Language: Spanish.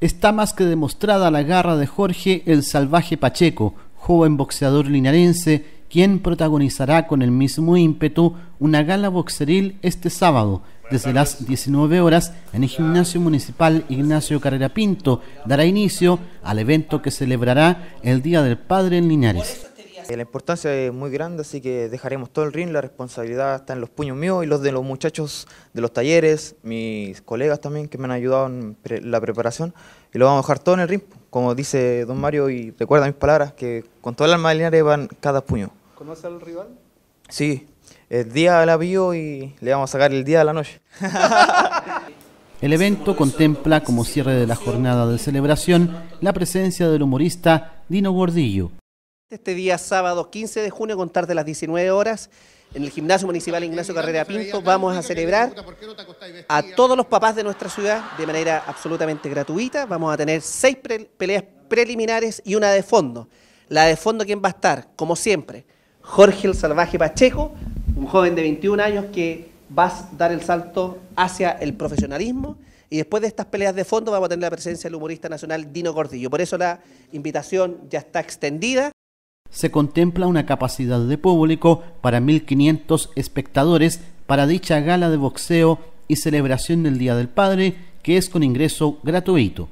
Está más que demostrada la garra de Jorge el Salvaje Pacheco, joven boxeador linarense, quien protagonizará con el mismo ímpetu una gala boxeril este sábado. Desde las 19 horas, en el Gimnasio Municipal Ignacio Carrera Pinto dará inicio al evento que celebrará el Día del Padre en Linares. La importancia es muy grande, así que dejaremos todo el ring, la responsabilidad está en los puños míos y los de los muchachos de los talleres, mis colegas también que me han ayudado en la preparación, y lo vamos a dejar todo en el ring, como dice don Mario, y recuerda mis palabras, que con toda la alma de van cada puño. ¿Conoce al rival? Sí, el día la vio y le vamos a sacar el día de la noche. El evento contempla como cierre de la jornada de celebración la presencia del humorista Dino Gordillo. Este día sábado 15 de junio, contar de las 19 horas, en el Gimnasio Municipal Ignacio Carrera Pinto, vamos a celebrar a todos los papás de nuestra ciudad de manera absolutamente gratuita. Vamos a tener seis peleas preliminares y una de fondo. La de fondo, ¿quién va a estar? Como siempre, Jorge el Salvaje Pacheco, un joven de 21 años que va a dar el salto hacia el profesionalismo. Y después de estas peleas de fondo vamos a tener la presencia del humorista nacional Dino Gordillo. Por eso la invitación ya está extendida se contempla una capacidad de público para 1.500 espectadores para dicha gala de boxeo y celebración del Día del Padre, que es con ingreso gratuito.